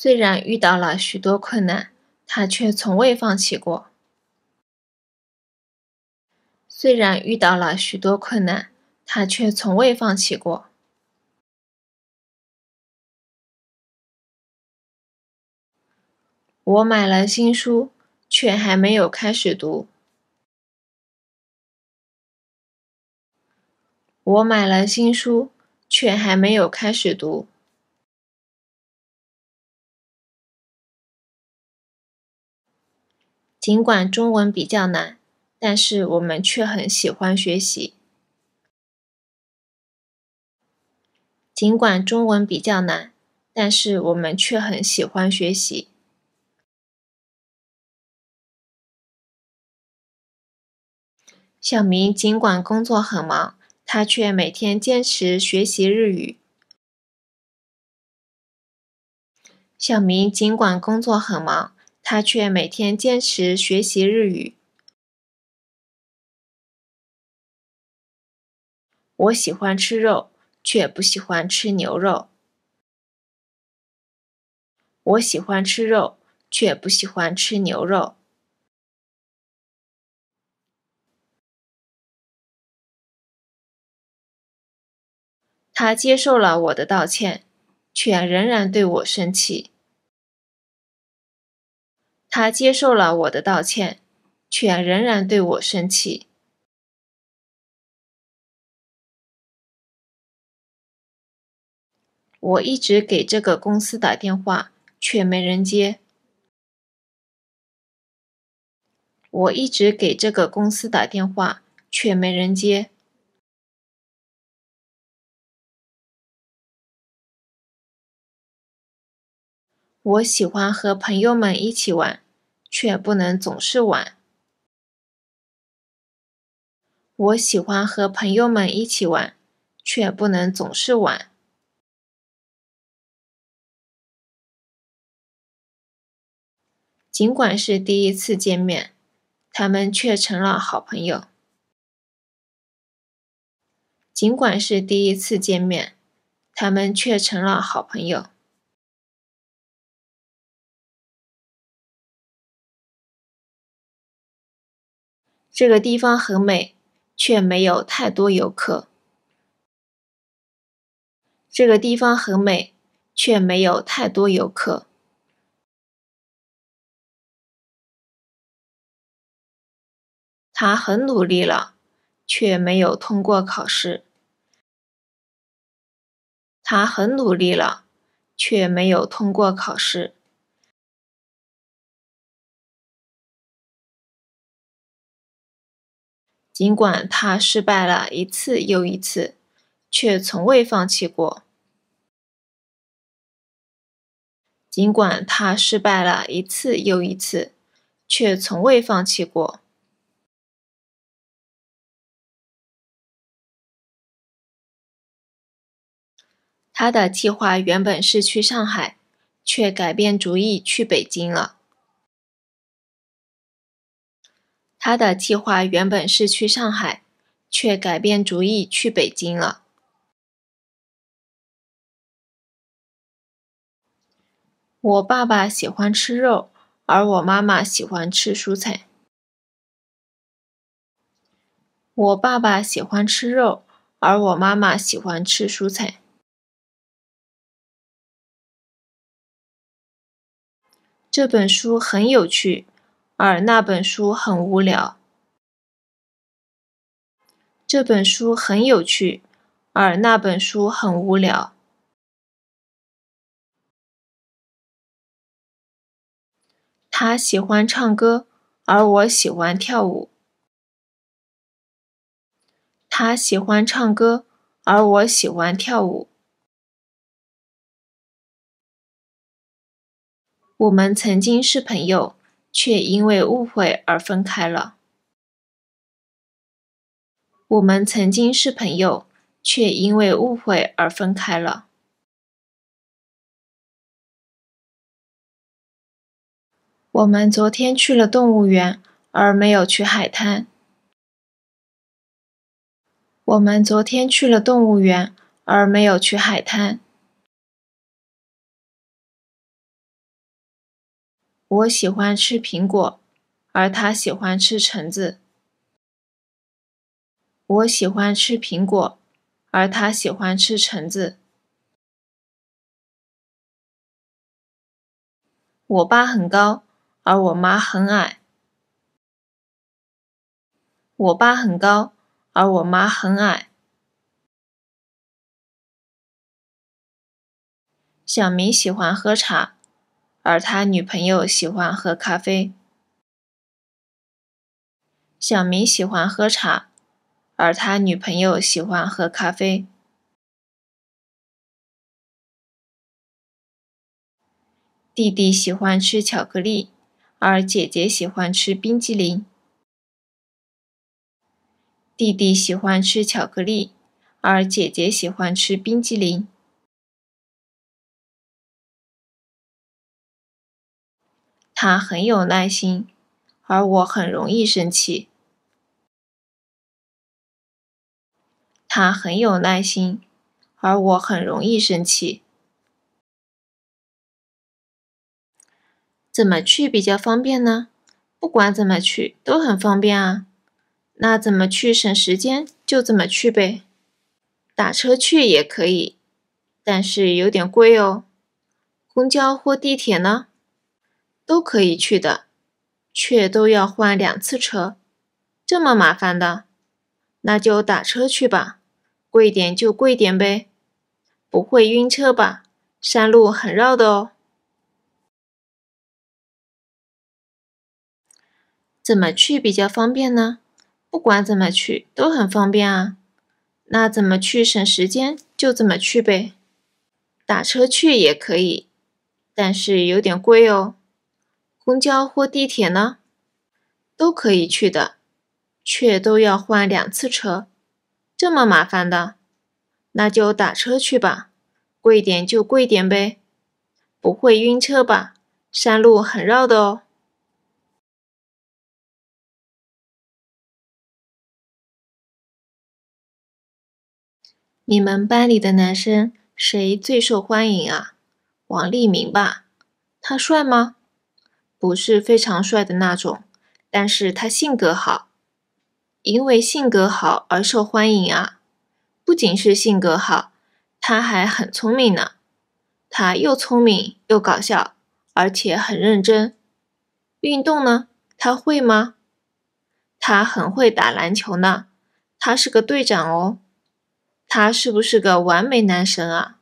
虽然遇到了许多困难，他却从未放弃过。虽然遇到了许多困难，他却从未放弃过。我买了新书，却还没有开始读。我买了新书，却还没有开始读。尽管中文比较难，但是我们却很喜欢学习。尽管中文比较难，但是我们却很喜欢学习。小明尽管工作很忙，他却每天坚持学习日语。小明尽管工作很忙。他却每天坚持学习日语。我喜欢吃肉，却不喜欢吃牛肉。我喜欢吃肉，却不喜欢吃牛肉。他接受了我的道歉，却仍然对我生气。他接受了我的道歉，却仍然对我生气。我一直给这个公司打电话，却没人接。我一直给这个公司打电话，却没人接。我喜欢和朋友们一起玩。却不能总是玩。我喜欢和朋友们一起玩，却不能总是玩。尽管是第一次见面，他们却成了好朋友。尽管是第一次见面，他们却成了好朋友。这个地方很美，却没有太多游客。这个地方很美，却没有太多游客。他很努力了，却没有通过考试。他很努力了，却没有通过考试。尽管他失败了一次又一次，却从未放弃过。尽管他失败了一次又一次，却从未放弃过。他的计划原本是去上海，却改变主意去北京了。他的计划原本是去上海，却改变主意去北京了。我爸爸喜欢吃肉，而我妈妈喜欢吃蔬菜。我爸爸喜欢吃肉，而我妈妈喜欢吃蔬菜。这本书很有趣。而那本书很无聊。这本书很有趣，而那本书很无聊。他喜欢唱歌，而我喜欢跳舞。他喜欢唱歌，而我喜欢跳舞。我们曾经是朋友。却因为误会而分开了。我们曾经是朋友，却因为误会而分开了。我们昨天去了动物园，而没有去海滩。我们昨天去了动物园，而没有去海滩。我喜欢吃苹果，而他喜欢吃橙子。我喜欢吃苹果，而他喜欢吃橙子。我爸很高，而我妈很矮。我爸很高，而我妈很矮。小明喜欢喝茶。而他女朋友喜欢喝咖啡。小明喜欢喝茶，而他女朋友喜欢喝咖啡。弟弟喜欢吃巧克力，而姐姐喜欢吃冰激凌。弟弟喜欢吃巧克力，而姐姐喜欢吃冰激凌。他很有耐心，而我很容易生气。他很有耐心，而我很容易生气。怎么去比较方便呢？不管怎么去都很方便啊。那怎么去省时间就怎么去呗。打车去也可以，但是有点贵哦。公交或地铁呢？都可以去的，却都要换两次车，这么麻烦的，那就打车去吧，贵点就贵点呗。不会晕车吧？山路很绕的哦。怎么去比较方便呢？不管怎么去都很方便啊。那怎么去省时间就怎么去呗，打车去也可以，但是有点贵哦。公交或地铁呢，都可以去的，却都要换两次车，这么麻烦的，那就打车去吧，贵点就贵点呗，不会晕车吧？山路很绕的哦。你们班里的男生谁最受欢迎啊？王立明吧，他帅吗？不是非常帅的那种，但是他性格好，因为性格好而受欢迎啊。不仅是性格好，他还很聪明呢。他又聪明又搞笑，而且很认真。运动呢？他会吗？他很会打篮球呢，他是个队长哦。他是不是个完美男神啊？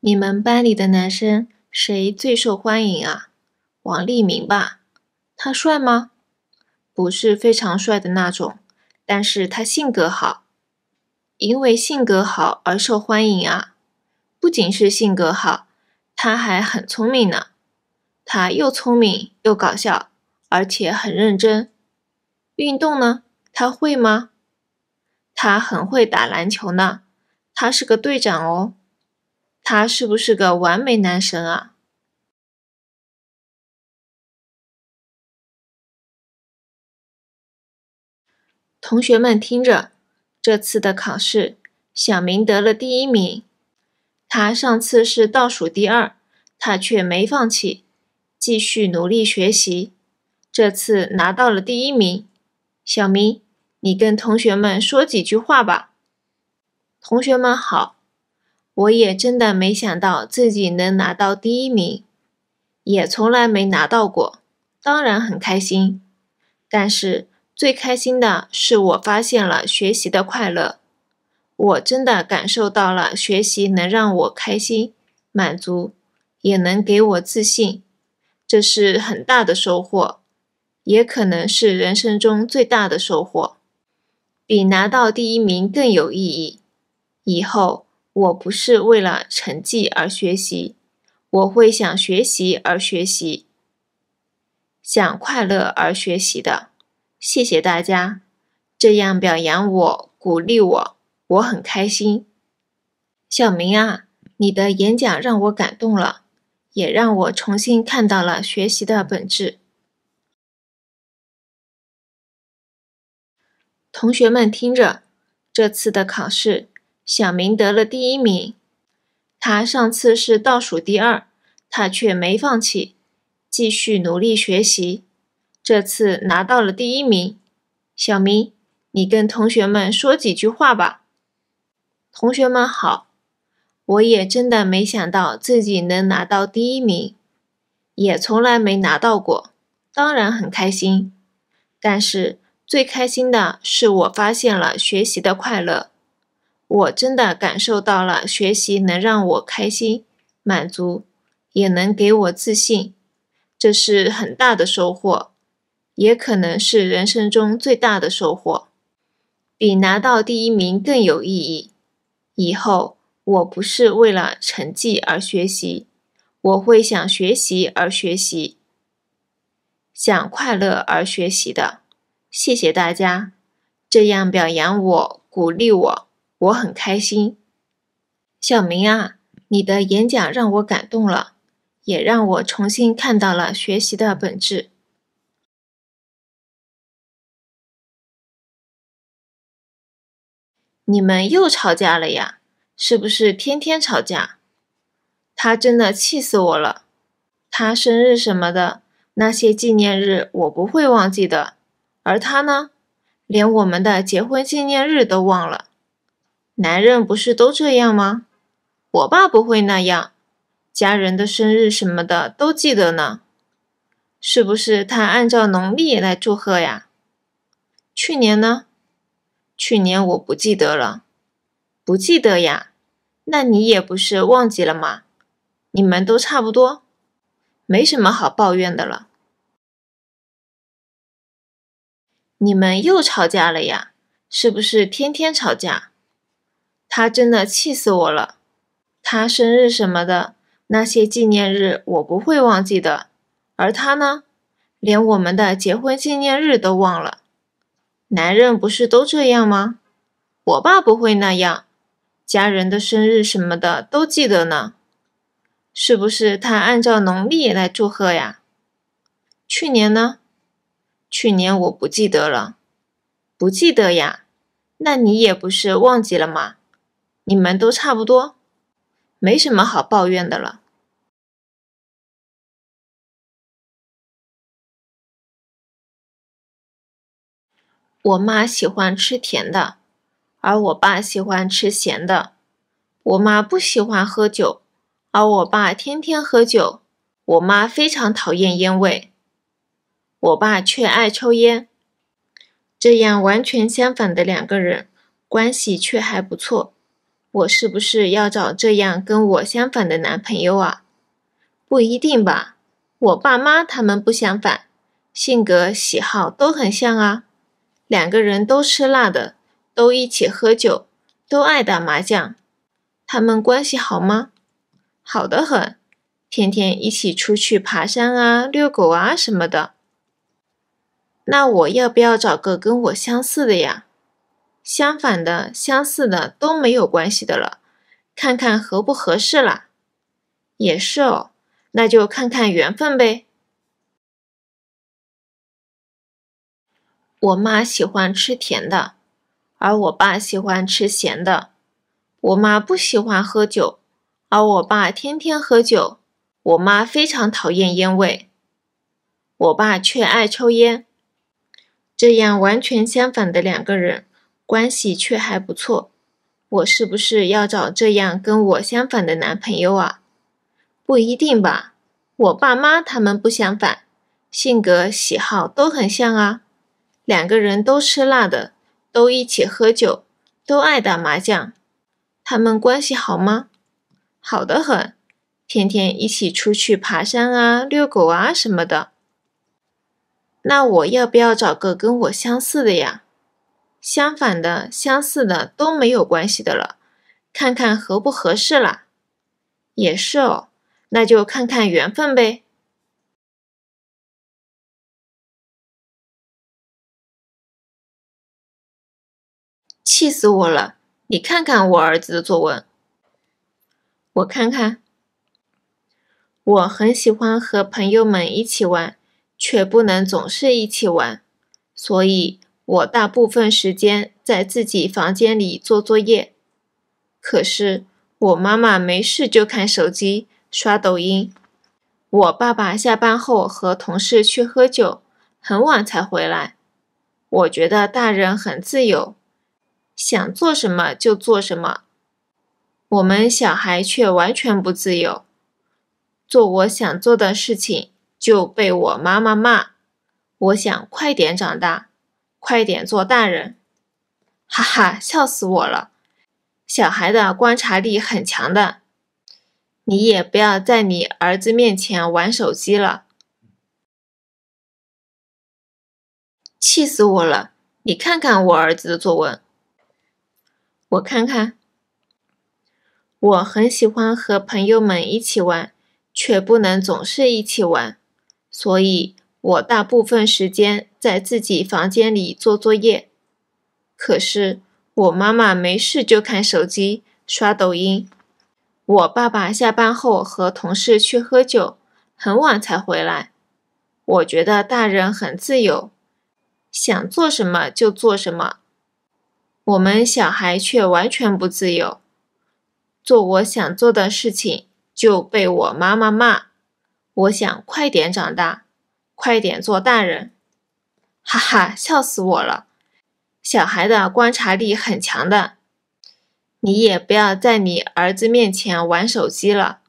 你们班里的男生？谁最受欢迎啊？王立明吧，他帅吗？不是非常帅的那种，但是他性格好，因为性格好而受欢迎啊。不仅是性格好，他还很聪明呢。他又聪明又搞笑，而且很认真。运动呢？他会吗？他很会打篮球呢，他是个队长哦。他是不是个完美男神啊？同学们听着，这次的考试，小明得了第一名。他上次是倒数第二，他却没放弃，继续努力学习，这次拿到了第一名。小明，你跟同学们说几句话吧。同学们好。我也真的没想到自己能拿到第一名，也从来没拿到过。当然很开心，但是最开心的是我发现了学习的快乐。我真的感受到了学习能让我开心、满足，也能给我自信。这是很大的收获，也可能是人生中最大的收获，比拿到第一名更有意义。以后。我不是为了成绩而学习，我会想学习而学习，想快乐而学习的。谢谢大家这样表扬我、鼓励我，我很开心。小明啊，你的演讲让我感动了，也让我重新看到了学习的本质。同学们听着，这次的考试。小明得了第一名，他上次是倒数第二，他却没放弃，继续努力学习，这次拿到了第一名。小明，你跟同学们说几句话吧。同学们好，我也真的没想到自己能拿到第一名，也从来没拿到过，当然很开心。但是最开心的是我发现了学习的快乐。我真的感受到了学习能让我开心、满足，也能给我自信，这是很大的收获，也可能是人生中最大的收获，比拿到第一名更有意义。以后我不是为了成绩而学习，我会想学习而学习，想快乐而学习的。谢谢大家，这样表扬我、鼓励我。我很开心，小明啊，你的演讲让我感动了，也让我重新看到了学习的本质。你们又吵架了呀？是不是天天吵架？他真的气死我了！他生日什么的那些纪念日，我不会忘记的，而他呢，连我们的结婚纪念日都忘了。男人不是都这样吗？我爸不会那样，家人的生日什么的都记得呢，是不是他按照农历来祝贺呀？去年呢？去年我不记得了，不记得呀？那你也不是忘记了吗？你们都差不多，没什么好抱怨的了。你们又吵架了呀？是不是天天吵架？他真的气死我了！他生日什么的那些纪念日我不会忘记的，而他呢，连我们的结婚纪念日都忘了。男人不是都这样吗？我爸不会那样，家人的生日什么的都记得呢。是不是他按照农历来祝贺呀？去年呢？去年我不记得了，不记得呀？那你也不是忘记了吗？你们都差不多，没什么好抱怨的了。我妈喜欢吃甜的，而我爸喜欢吃咸的。我妈不喜欢喝酒，而我爸天天喝酒。我妈非常讨厌烟味，我爸却爱抽烟。这样完全相反的两个人，关系却还不错。我是不是要找这样跟我相反的男朋友啊？不一定吧。我爸妈他们不相反，性格喜好都很像啊。两个人都吃辣的，都一起喝酒，都爱打麻将。他们关系好吗？好的很，天天一起出去爬山啊、遛狗啊什么的。那我要不要找个跟我相似的呀？相反的、相似的都没有关系的了，看看合不合适啦。也是哦，那就看看缘分呗。我妈喜欢吃甜的，而我爸喜欢吃咸的。我妈不喜欢喝酒，而我爸天天喝酒。我妈非常讨厌烟味，我爸却爱抽烟。这样完全相反的两个人。关系却还不错，我是不是要找这样跟我相反的男朋友啊？不一定吧，我爸妈他们不相反，性格喜好都很像啊。两个人都吃辣的，都一起喝酒，都爱打麻将。他们关系好吗？好的很，天天一起出去爬山啊、遛狗啊什么的。那我要不要找个跟我相似的呀？相反的、相似的都没有关系的了，看看合不合适啦。也是哦，那就看看缘分呗。气死我了！你看看我儿子的作文，我看看。我很喜欢和朋友们一起玩，却不能总是一起玩，所以。我大部分时间在自己房间里做作业，可是我妈妈没事就看手机刷抖音，我爸爸下班后和同事去喝酒，很晚才回来。我觉得大人很自由，想做什么就做什么，我们小孩却完全不自由，做我想做的事情就被我妈妈骂。我想快点长大。快点做大人！哈哈，笑死我了。小孩的观察力很强的，你也不要在你儿子面前玩手机了，气死我了！你看看我儿子的作文，我看看。我很喜欢和朋友们一起玩，却不能总是一起玩，所以。我大部分时间在自己房间里做作业，可是我妈妈没事就看手机刷抖音。我爸爸下班后和同事去喝酒，很晚才回来。我觉得大人很自由，想做什么就做什么。我们小孩却完全不自由，做我想做的事情就被我妈妈骂。我想快点长大。快点做大人！哈哈，笑死我了。小孩的观察力很强的，你也不要在你儿子面前玩手机了。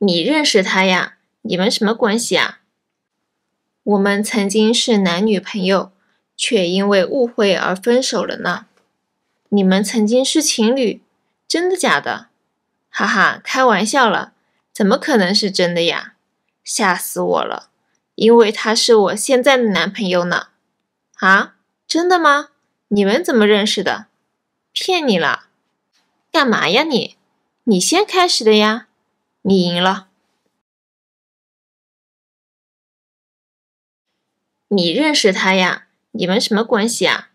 你认识他呀？你们什么关系啊？我们曾经是男女朋友，却因为误会而分手了呢。你们曾经是情侣？真的假的？哈哈，开玩笑了，怎么可能是真的呀？吓死我了！因为他是我现在的男朋友呢。啊，真的吗？你们怎么认识的？骗你了！干嘛呀你？你先开始的呀，你赢了。你认识他呀？你们什么关系啊？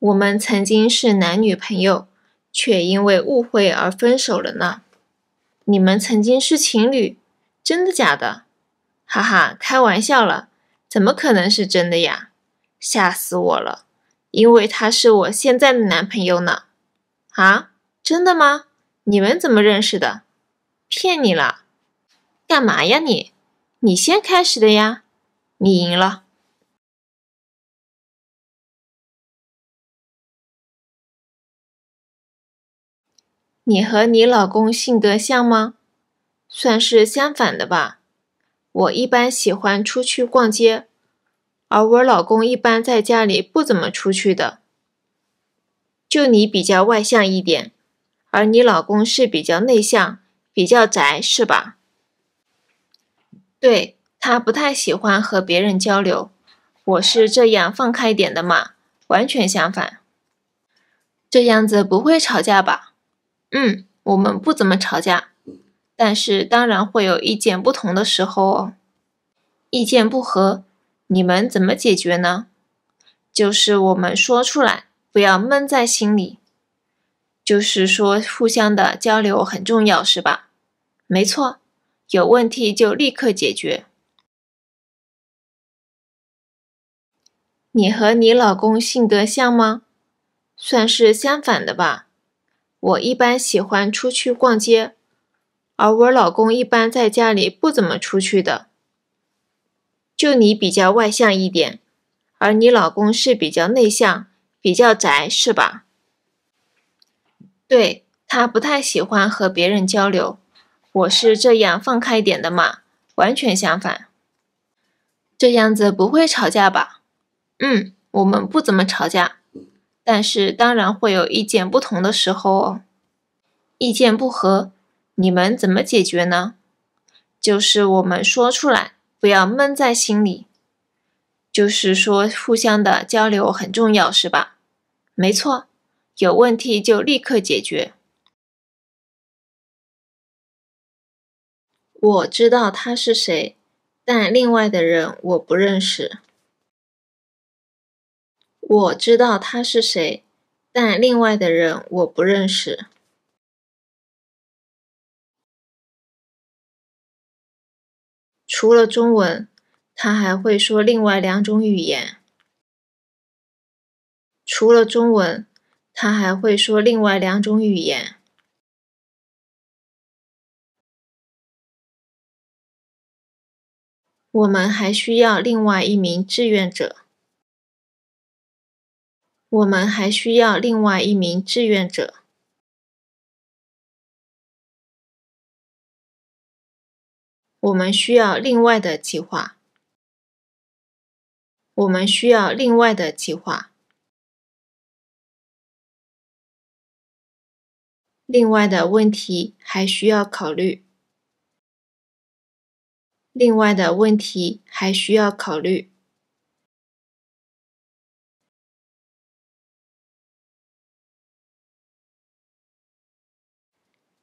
我们曾经是男女朋友。却因为误会而分手了呢？你们曾经是情侣，真的假的？哈哈，开玩笑了，怎么可能是真的呀？吓死我了，因为他是我现在的男朋友呢。啊，真的吗？你们怎么认识的？骗你了，干嘛呀你？你先开始的呀，你赢了。你和你老公性格像吗？算是相反的吧。我一般喜欢出去逛街，而我老公一般在家里不怎么出去的。就你比较外向一点，而你老公是比较内向、比较宅，是吧？对，他不太喜欢和别人交流。我是这样放开点的嘛，完全相反。这样子不会吵架吧？嗯，我们不怎么吵架，但是当然会有意见不同的时候哦。意见不合，你们怎么解决呢？就是我们说出来，不要闷在心里。就是说，互相的交流很重要，是吧？没错，有问题就立刻解决。你和你老公性格像吗？算是相反的吧。我一般喜欢出去逛街，而我老公一般在家里不怎么出去的。就你比较外向一点，而你老公是比较内向、比较宅，是吧？对，他不太喜欢和别人交流。我是这样放开点的嘛，完全相反。这样子不会吵架吧？嗯，我们不怎么吵架。但是当然会有意见不同的时候，哦。意见不合，你们怎么解决呢？就是我们说出来，不要闷在心里。就是说，互相的交流很重要，是吧？没错，有问题就立刻解决。我知道他是谁，但另外的人我不认识。我知道他是谁，但另外的人我不认识。除了中文，他还会说另外两种语言。除了中文，他还会说另外两种语言。我们还需要另外一名志愿者。我们还需要另外一名志愿者。我们需要另外的计划。我们需要另外的计划。另外的问题还需要考虑。另外的问题还需要考虑。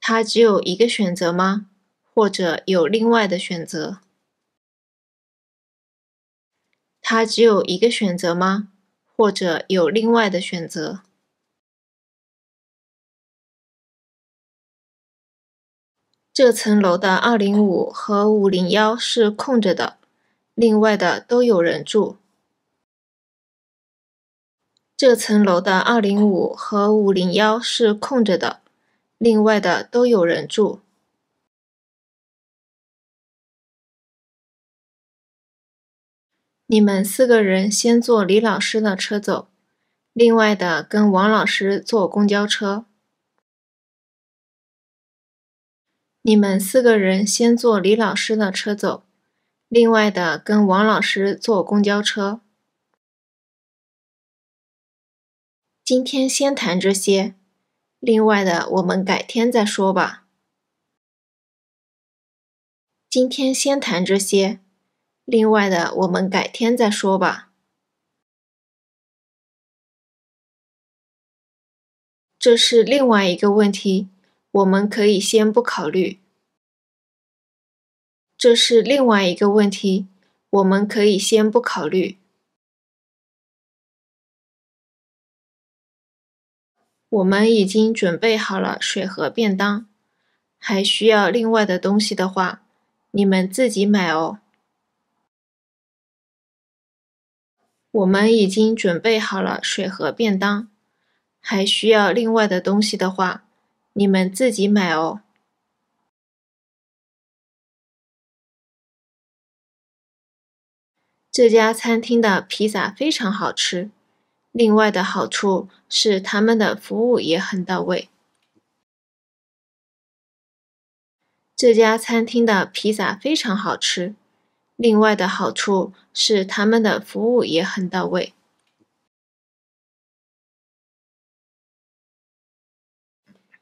他只有一个选择吗？或者有另外的选择？他只有一个选择吗？或者有另外的选择？这层楼的二零五和五零幺是空着的，另外的都有人住。这层楼的二零五和五零幺是空着的。另外的都有人住。你们四个人先坐李老师的车走，另外的跟王老师坐公交车。你们四个人先坐李老师的车走，另外的跟王老师坐公交车。今天先谈这些。另外的，我们改天再说吧。今天先谈这些。另外的，我们改天再说吧。这是另外一个问题，我们可以先不考虑。这是另外一个问题，我们可以先不考虑。我们已经准备好了水和便当，还需要另外的东西的话，你们自己买哦。我们已经准备好了水和便当，还需要另外的东西的话，你们自己买哦。这家餐厅的披萨非常好吃。另外的好处是他们的服务也很到位。这家餐厅的披萨非常好吃。另外的好处是他们的服务也很到位。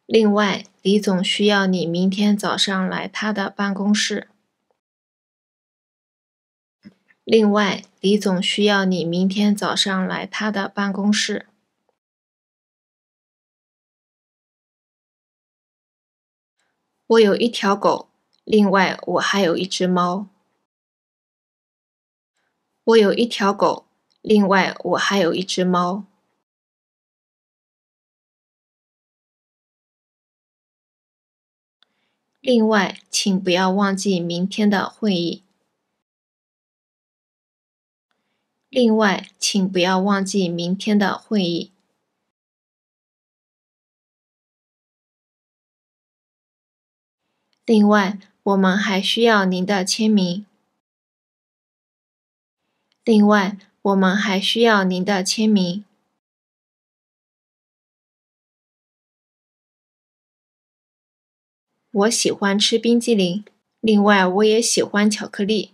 另外，李总需要你明天早上来他的办公室。另外，李总需要你明天早上来他的办公室。我有一条狗，另外我还有一只猫。我有一条狗，另外我还有一只猫。另外，请不要忘记明天的会议。另外，请不要忘记明天的会议。另外，我们还需要您的签名。另外，我们还需要您的签名。我喜欢吃冰激凌。另外，我也喜欢巧克力。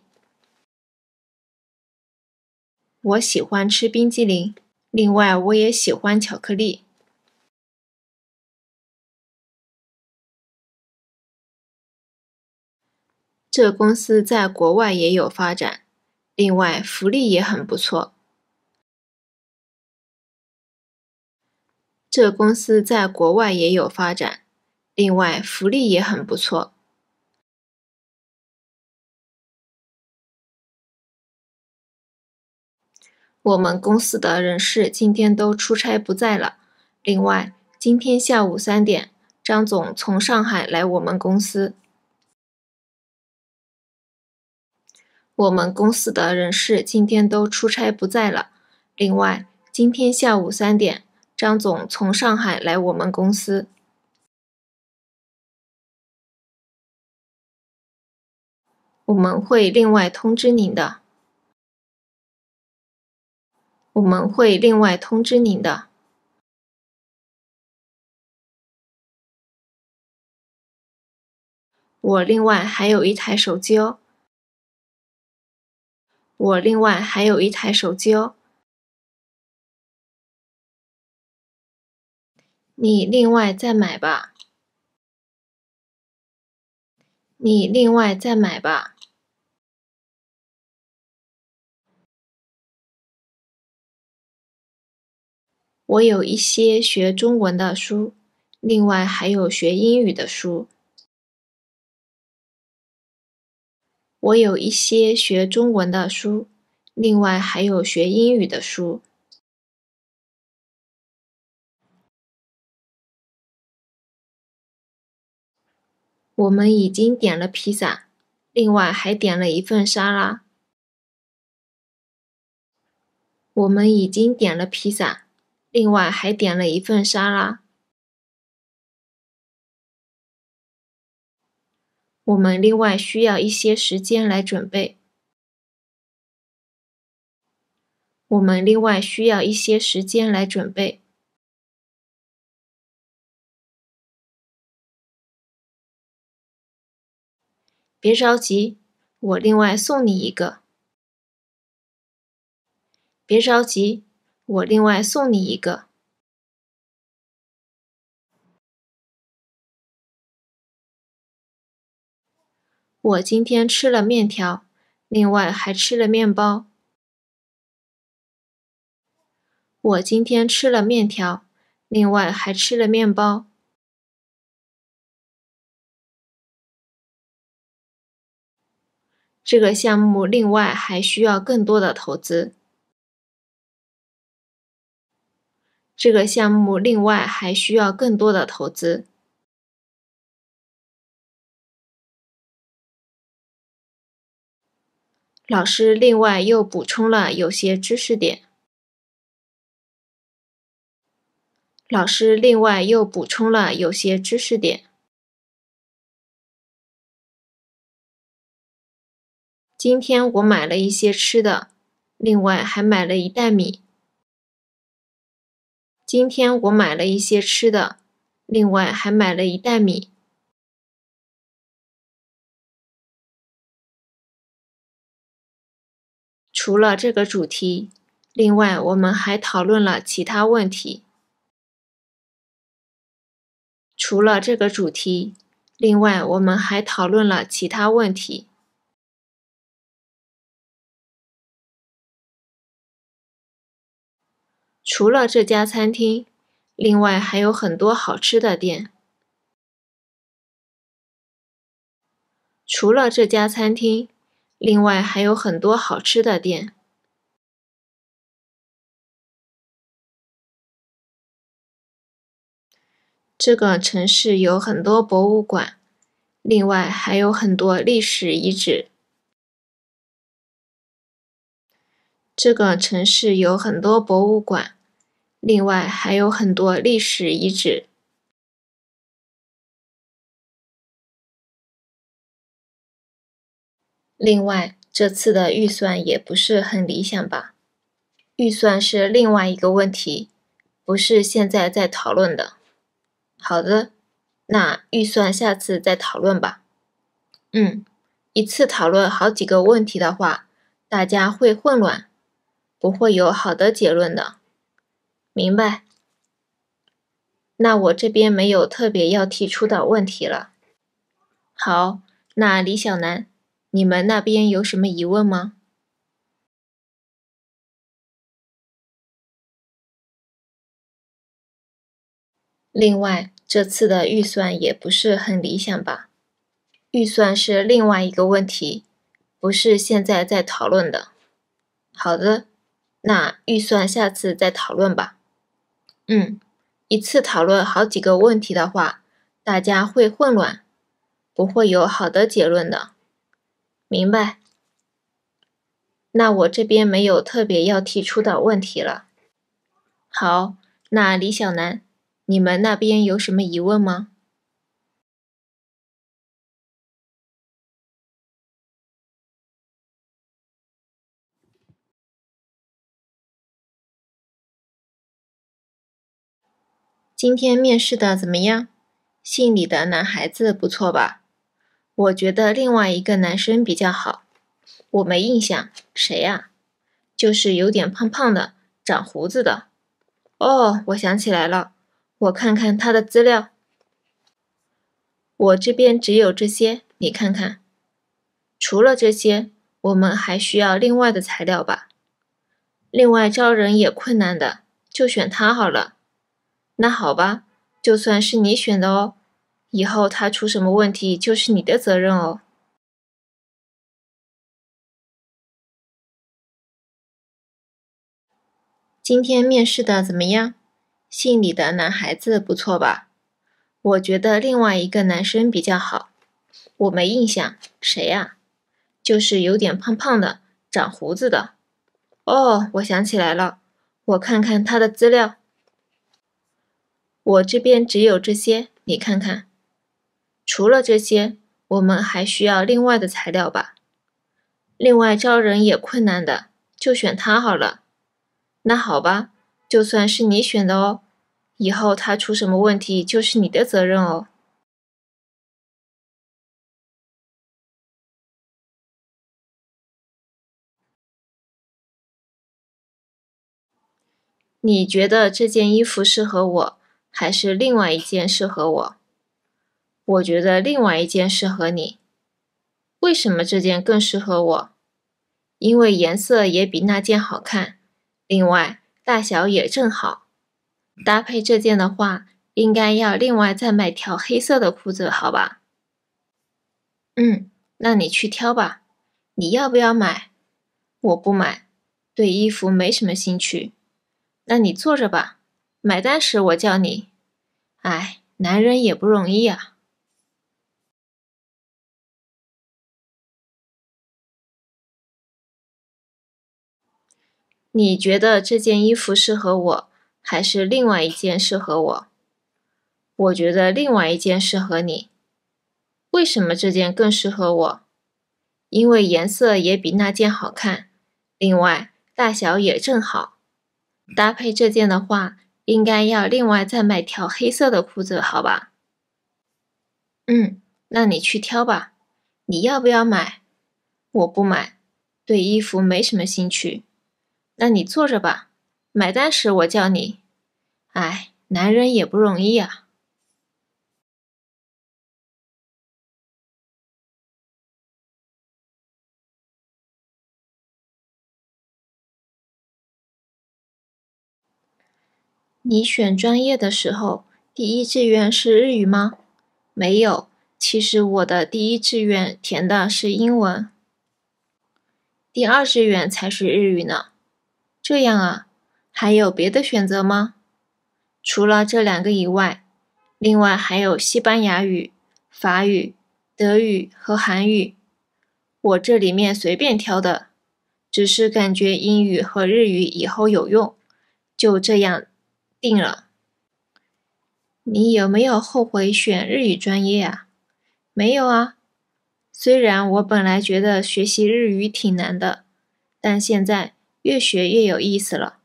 我喜欢吃冰激凌，另外我也喜欢巧克力。这公司在国外也有发展，另外福利也很不错。这公司在国外也有发展，另外福利也很不错。我们公司的人事今天都出差不在了。另外，今天下午三点，张总从上海来我们公司。我们公司的人事今天都出差不在了。另外，今天下午三点，张总从上海来我们公司。我们会另外通知您的。我们会另外通知您的。我另外还有一台手机哦。我另外还有一台手机哦。你另外再买吧。你另外再买吧。我有一些学中文的书，另外还有学英语的书。我有一些学中文的书，另外还有学英语的书。我们已经点了披萨，另外还点了一份沙拉。我们已经点了披萨。另外还点了一份沙拉。我们另外需要一些时间来准备。我们另外需要一些时间来准备。别着急，我另外送你一个。别着急。我另外送你一个。我今天吃了面条，另外还吃了面包。我今天吃了面条，另外还吃了面包。这个项目另外还需要更多的投资。这个项目另外还需要更多的投资。老师另外又补充了有些知识点。老师另外又补充了有些知识点。今天我买了一些吃的，另外还买了一袋米。今天我买了一些吃的，另外还买了一袋米。除了这个主题，另外我们还讨论了其他问题。除了这个主题，另外我们还讨论了其他问题。除了这家餐厅，另外还有很多好吃的店。除了这家餐厅，另外还有很多好吃的店。这个城市有很多博物馆，另外还有很多历史遗址。这个城市有很多博物馆。另外还有很多历史遗址。另外，这次的预算也不是很理想吧？预算是另外一个问题，不是现在在讨论的。好的，那预算下次再讨论吧。嗯，一次讨论好几个问题的话，大家会混乱，不会有好的结论的。明白，那我这边没有特别要提出的问题了。好，那李小楠，你们那边有什么疑问吗？另外，这次的预算也不是很理想吧？预算是另外一个问题，不是现在在讨论的。好的，那预算下次再讨论吧。嗯，一次讨论好几个问题的话，大家会混乱，不会有好的结论的。明白。那我这边没有特别要提出的问题了。好，那李小楠，你们那边有什么疑问吗？今天面试的怎么样？姓李的男孩子不错吧？我觉得另外一个男生比较好。我没印象，谁呀？就是有点胖胖的，长胡子的。哦，我想起来了，我看看他的资料。我这边只有这些，你看看。除了这些，我们还需要另外的材料吧？另外招人也困难的，就选他好了。那好吧，就算是你选的哦。以后他出什么问题就是你的责任哦。今天面试的怎么样？姓李的男孩子不错吧？我觉得另外一个男生比较好。我没印象，谁呀？就是有点胖胖的，长胡子的。哦，我想起来了，我看看他的资料。我这边只有这些，你看看。除了这些，我们还需要另外的材料吧？另外招人也困难的，就选他好了。那好吧，就算是你选的哦。以后他出什么问题，就是你的责任哦。你觉得这件衣服适合我？还是另外一件适合我，我觉得另外一件适合你。为什么这件更适合我？因为颜色也比那件好看，另外大小也正好。搭配这件的话，应该要另外再买条黑色的裤子，好吧？嗯，那你去挑吧。你要不要买？我不买，对衣服没什么兴趣。那你坐着吧。买单时我叫你，哎，男人也不容易啊。你觉得这件衣服适合我，还是另外一件适合我？我觉得另外一件适合你。为什么这件更适合我？因为颜色也比那件好看，另外大小也正好，搭配这件的话。应该要另外再买条黑色的裤子，好吧？嗯，那你去挑吧。你要不要买？我不买，对衣服没什么兴趣。那你坐着吧，买单时我叫你。哎，男人也不容易啊。你选专业的时候，第一志愿是日语吗？没有，其实我的第一志愿填的是英文，第二志愿才是日语呢。这样啊，还有别的选择吗？除了这两个以外，另外还有西班牙语、法语、德语和韩语。我这里面随便挑的，只是感觉英语和日语以后有用。就这样。定了，你有没有后悔选日语专业啊？没有啊，虽然我本来觉得学习日语挺难的，但现在越学越有意思了，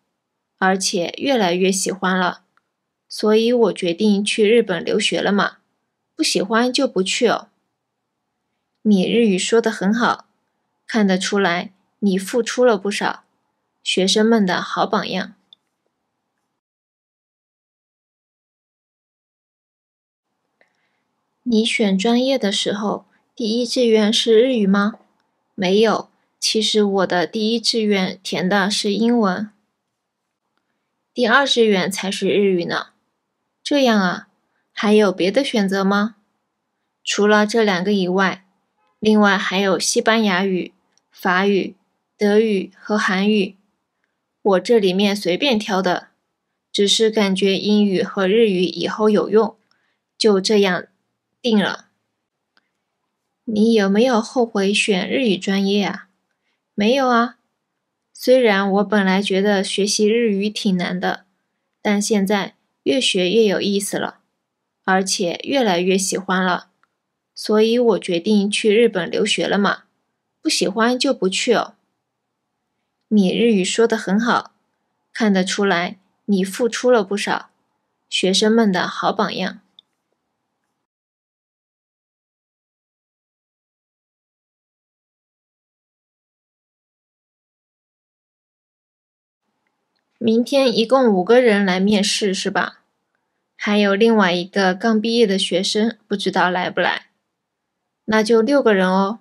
而且越来越喜欢了，所以我决定去日本留学了嘛。不喜欢就不去哦。你日语说的很好，看得出来你付出了不少，学生们的好榜样。你选专业的时候，第一志愿是日语吗？没有，其实我的第一志愿填的是英文，第二志愿才是日语呢。这样啊，还有别的选择吗？除了这两个以外，另外还有西班牙语、法语、德语和韩语。我这里面随便挑的，只是感觉英语和日语以后有用。就这样。定了，你有没有后悔选日语专业啊？没有啊，虽然我本来觉得学习日语挺难的，但现在越学越有意思了，而且越来越喜欢了，所以我决定去日本留学了嘛。不喜欢就不去哦。你日语说的很好，看得出来你付出了不少，学生们的好榜样。明天一共五个人来面试是吧？还有另外一个刚毕业的学生，不知道来不来，那就六个人哦。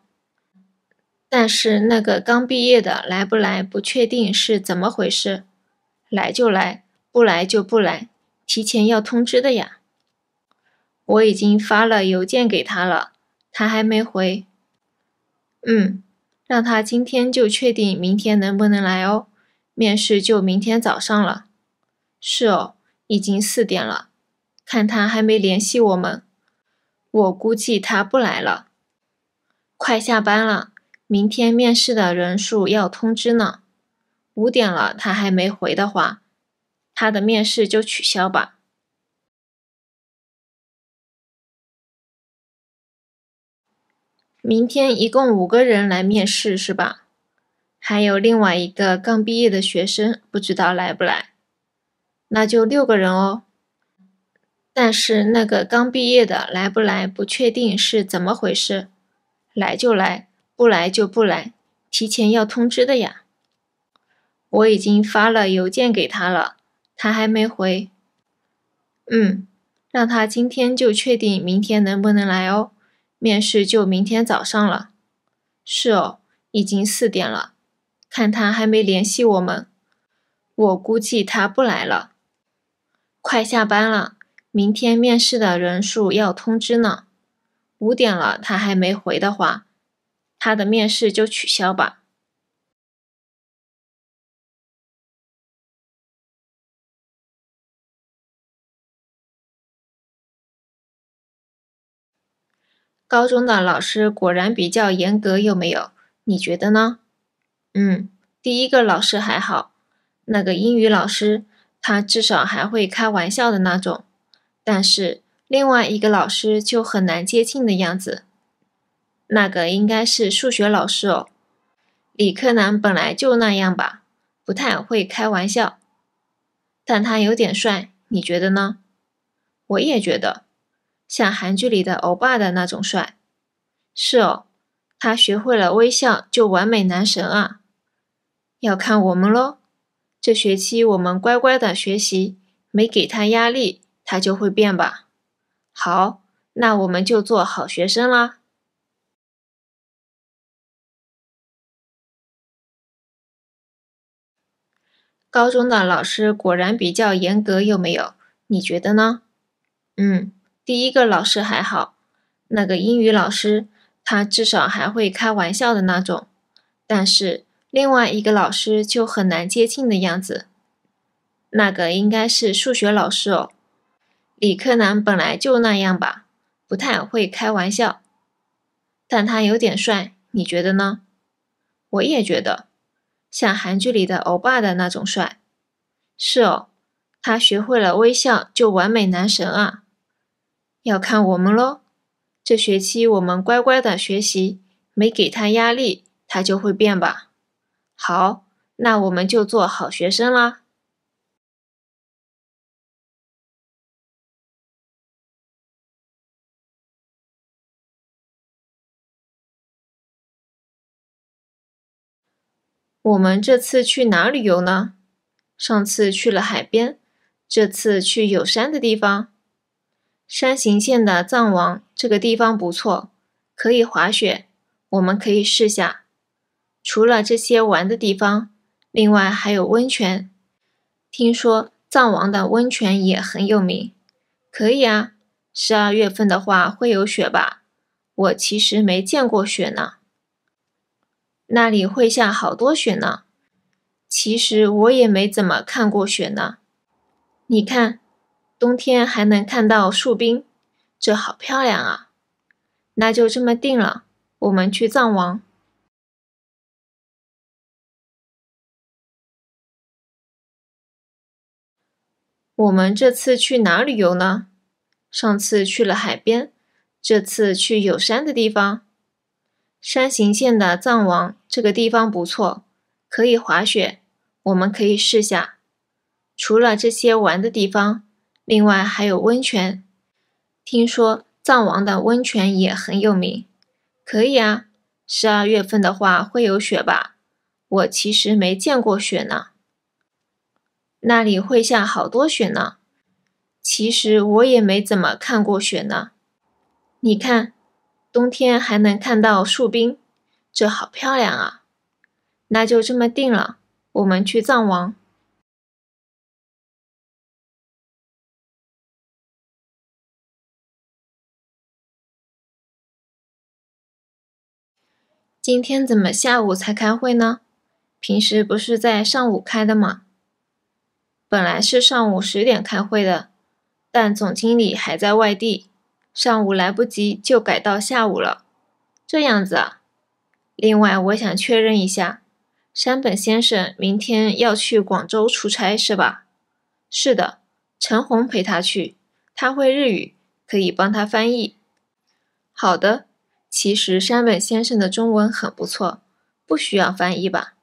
但是那个刚毕业的来不来不确定是怎么回事，来就来，不来就不来，提前要通知的呀。我已经发了邮件给他了，他还没回。嗯，让他今天就确定明天能不能来哦。面试就明天早上了，是哦，已经四点了，看他还没联系我们，我估计他不来了。快下班了，明天面试的人数要通知呢。五点了他还没回的话，他的面试就取消吧。明天一共五个人来面试是吧？还有另外一个刚毕业的学生，不知道来不来，那就六个人哦。但是那个刚毕业的来不来不确定，是怎么回事？来就来，不来就不来，提前要通知的呀。我已经发了邮件给他了，他还没回。嗯，让他今天就确定明天能不能来哦。面试就明天早上了。是哦，已经四点了。看他还没联系我们，我估计他不来了。快下班了，明天面试的人数要通知呢。五点了，他还没回的话，他的面试就取消吧。高中的老师果然比较严格，有没有？你觉得呢？嗯，第一个老师还好，那个英语老师他至少还会开玩笑的那种，但是另外一个老师就很难接近的样子。那个应该是数学老师哦，理科男本来就那样吧，不太会开玩笑，但他有点帅，你觉得呢？我也觉得，像韩剧里的欧巴的那种帅，是哦，他学会了微笑就完美男神啊。要看我们喽，这学期我们乖乖的学习，没给他压力，他就会变吧。好，那我们就做好学生啦。高中的老师果然比较严格，有没有？你觉得呢？嗯，第一个老师还好，那个英语老师，他至少还会开玩笑的那种，但是。另外一个老师就很难接近的样子，那个应该是数学老师哦。理科男本来就那样吧，不太会开玩笑，但他有点帅，你觉得呢？我也觉得，像韩剧里的欧巴的那种帅。是哦，他学会了微笑就完美男神啊。要看我们喽，这学期我们乖乖的学习，没给他压力，他就会变吧。好，那我们就做好学生啦。我们这次去哪旅游呢？上次去了海边，这次去有山的地方。山形县的藏王这个地方不错，可以滑雪，我们可以试下。除了这些玩的地方，另外还有温泉。听说藏王的温泉也很有名。可以啊，十二月份的话会有雪吧？我其实没见过雪呢。那里会下好多雪呢。其实我也没怎么看过雪呢。你看，冬天还能看到树冰，这好漂亮啊！那就这么定了，我们去藏王。我们这次去哪旅游呢？上次去了海边，这次去有山的地方。山形县的藏王这个地方不错，可以滑雪，我们可以试下。除了这些玩的地方，另外还有温泉。听说藏王的温泉也很有名，可以啊。十二月份的话会有雪吧？我其实没见过雪呢。那里会下好多雪呢。其实我也没怎么看过雪呢。你看，冬天还能看到树冰，这好漂亮啊。那就这么定了，我们去藏王。今天怎么下午才开会呢？平时不是在上午开的吗？本来是上午十点开会的，但总经理还在外地，上午来不及就改到下午了。这样子啊。另外，我想确认一下，山本先生明天要去广州出差是吧？是的，陈红陪他去，他会日语，可以帮他翻译。好的。其实山本先生的中文很不错，不需要翻译吧？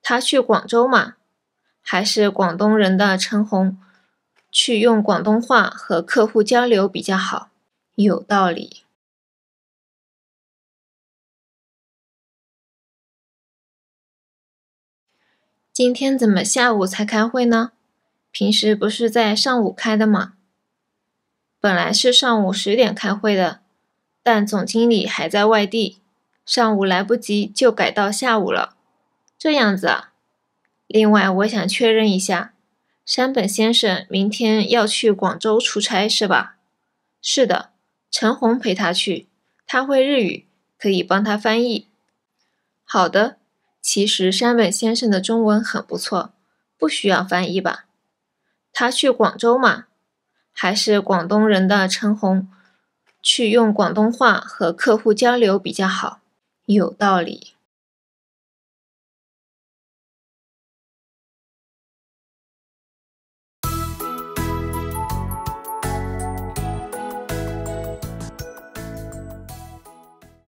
他去广州嘛。还是广东人的陈红去用广东话和客户交流比较好，有道理。今天怎么下午才开会呢？平时不是在上午开的吗？本来是上午十点开会的，但总经理还在外地，上午来不及就改到下午了。这样子啊。另外，我想确认一下，山本先生明天要去广州出差是吧？是的，陈红陪他去，他会日语，可以帮他翻译。好的，其实山本先生的中文很不错，不需要翻译吧？他去广州嘛，还是广东人的陈红去用广东话和客户交流比较好，有道理。